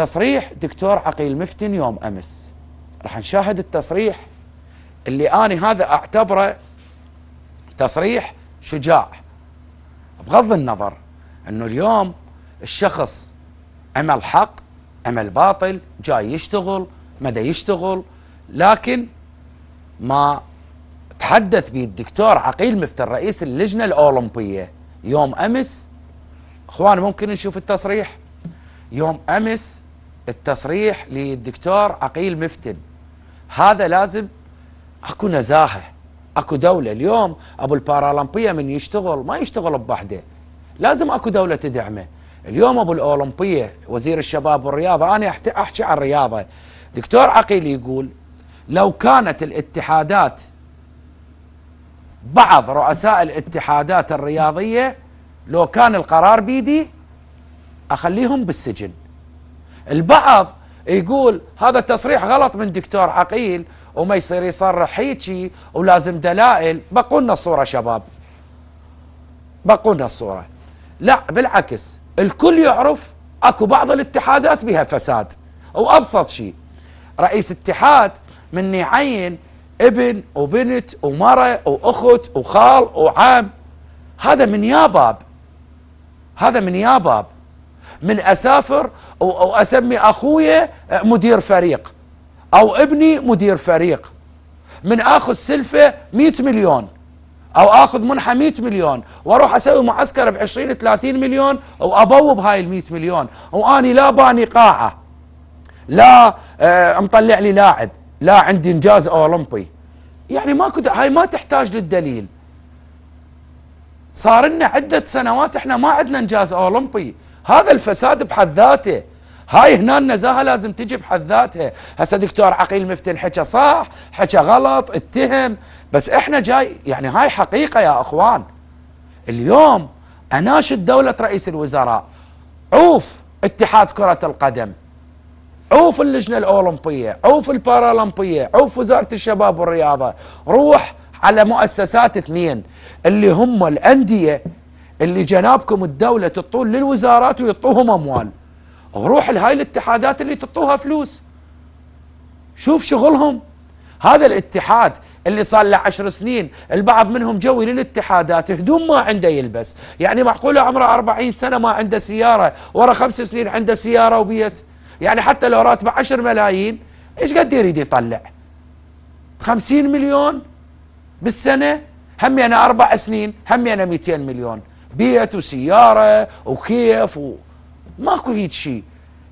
تصريح دكتور عقيل مفتن يوم امس راح نشاهد التصريح اللي انا هذا اعتبره تصريح شجاع بغض النظر انه اليوم الشخص عمل حق عمل باطل جاي يشتغل مدى يشتغل لكن ما تحدث به الدكتور عقيل مفتن رئيس اللجنه الاولمبيه يوم امس اخوان ممكن نشوف التصريح يوم امس التصريح للدكتور عقيل مفتن هذا لازم اكو نزاهه اكو دوله اليوم ابو البارالمبيه من يشتغل ما يشتغل بوحده لازم اكو دوله تدعمه اليوم ابو الاولمبيه وزير الشباب والرياضه انا احكي عن الرياضه دكتور عقيل يقول لو كانت الاتحادات بعض رؤساء الاتحادات الرياضيه لو كان القرار بيدي اخليهم بالسجن البعض يقول هذا تصريح غلط من دكتور عقيل وما يصير يصرح هيجي ولازم دلائل بقولنا الصورة شباب بقولنا الصورة لا بالعكس الكل يعرف اكو بعض الاتحادات بها فساد وابسط شيء رئيس اتحاد من يعين ابن وبنت ومرة واخت وخال وعام هذا من يا باب هذا من يا باب من أسافر واسمي أخويا آه، مدير فريق أو ابني مدير فريق من أخذ سلفة 100 مليون أو أخذ منحة 100 مليون وأروح أسوي معسكر ب 20 30 مليون وأبوب هاي ال 100 مليون وأني لا باني قاعة لا آه، مطلع لي لاعب لا عندي إنجاز أولمبي يعني ما كنت هاي ما تحتاج للدليل صار لنا عدة سنوات احنا ما عندنا انجاز اولمبي هذا الفساد بحد ذاته هاي هنا النزاهة لازم تجي بحد ذاتها هسه دكتور عقيل مفتن حكى صح حكى غلط اتهم بس احنا جاي يعني هاي حقيقة يا اخوان اليوم اناشد دولة رئيس الوزراء عوف اتحاد كرة القدم عوف اللجنة الاولمبية عوف البارالمبية عوف وزارة الشباب والرياضة روح على مؤسسات اثنين اللي هم الاندية اللي جنابكم الدولة تطول للوزارات ويطوهم أموال روح لهاي الاتحادات اللي تعطوها فلوس شوف شغلهم هذا الاتحاد اللي صار له عشر سنين البعض منهم جوي للاتحادات هدوم ما عنده يلبس يعني معقولة عمره أربعين سنة ما عنده سيارة ورا خمس سنين عنده سيارة وبيت يعني حتى لو راتبه عشر ملايين إيش قد يريد يطلع خمسين مليون بالسنة همي يعني أنا أربع سنين همي يعني أنا ميتين مليون بيت وسياره وكيف و... ماكو هيك شيء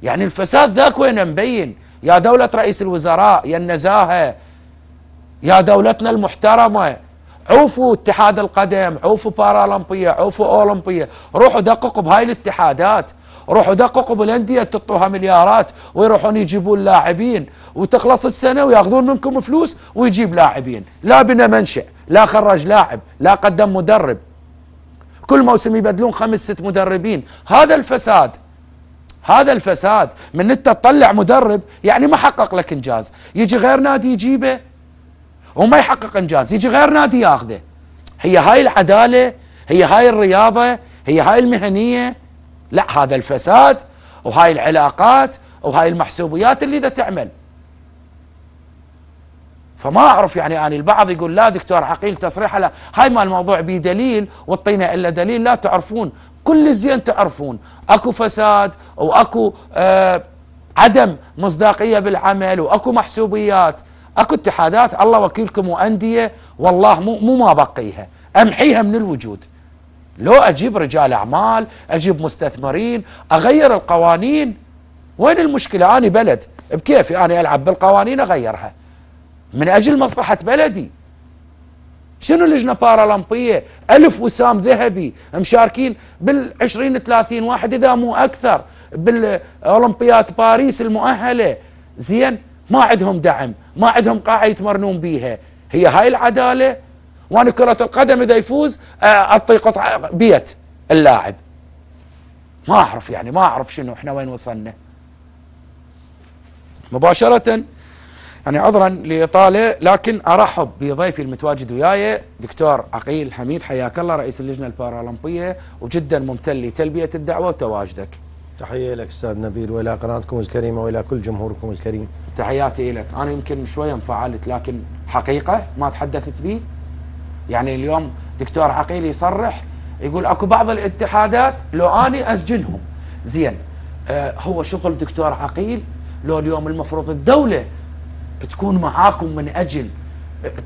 يعني الفساد ذاك وين مبين يا دولة رئيس الوزراء يا النزاهة يا دولتنا المحترمة عوفوا اتحاد القدم عوفوا بارالمبية عوفوا أولمبية روحوا دققوا بهاي الاتحادات روحوا دققوا بالأندية تعطوها مليارات ويروحون يجيبون لاعبين وتخلص السنة وياخذون منكم فلوس ويجيب لاعبين لا بنى منشأ لا خرج لاعب لا قدم مدرب كل موسم يبدلون خمس ست مدربين هذا الفساد هذا الفساد من انت تطلع مدرب يعني ما حقق لك انجاز يجي غير نادي يجيبه وما يحقق انجاز يجي غير نادي ياخذه هي هاي العداله هي هاي الرياضه هي هاي المهنيه لا هذا الفساد وهاي العلاقات وهاي المحسوبيات اللي دا تعمل فما اعرف يعني اني يعني البعض يقول لا دكتور عقيل تصريح لا هاي ما الموضوع به دليل والطينه الا دليل لا تعرفون كل الزين تعرفون اكو فساد واكو آه عدم مصداقيه بالعمل واكو محسوبيات اكو اتحادات الله وكيلكم وانديه والله مو مو ما بقيها امحيها من الوجود لو اجيب رجال اعمال اجيب مستثمرين اغير القوانين وين المشكله انا بلد بكيفي انا العب بالقوانين اغيرها من أجل مصلحة بلدي شنو لجنة بارالمبية ألف وسام ذهبي مشاركين بالعشرين ثلاثين واحد إذا مو أكثر بالأولمبياد باريس المؤهلة زين ما عندهم دعم ما عندهم قاعة يتمرنون بيها هي هاي العدالة وأنا كرة القدم إذا يفوز آه، أعطي قطعة بيت اللاعب ما أعرف يعني ما أعرف شنو إحنا وين وصلنا مباشرة أنا يعني عذرا لإطالة لكن أرحب بضيفي المتواجد وياي دكتور عقيل حميد حياك الله رئيس اللجنة البارالمبية وجدا ممتن لتلبية الدعوة وتواجدك تحية لك أستاذ نبيل وإلى قناتكم الكريمة وإلى كل جمهوركم الكريم تحياتي لك أنا يمكن شوية انفعلت لكن حقيقة ما تحدثت به يعني اليوم دكتور عقيل يصرح يقول اكو بعض الاتحادات لو اني اسجنهم زين آه هو شغل دكتور عقيل لو اليوم المفروض الدوله تكون معاكم من أجل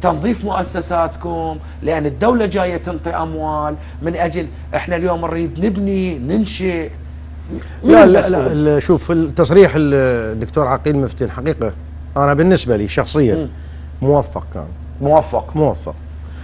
تنظيف مؤسساتكم لأن الدولة جاية تنطي أموال من أجل إحنا اليوم نريد نبني ننشئ لا لا, لا, لا شوف التصريح الدكتور عقيل مفتين حقيقة أنا بالنسبة لي شخصيا موفق كان موفق موفق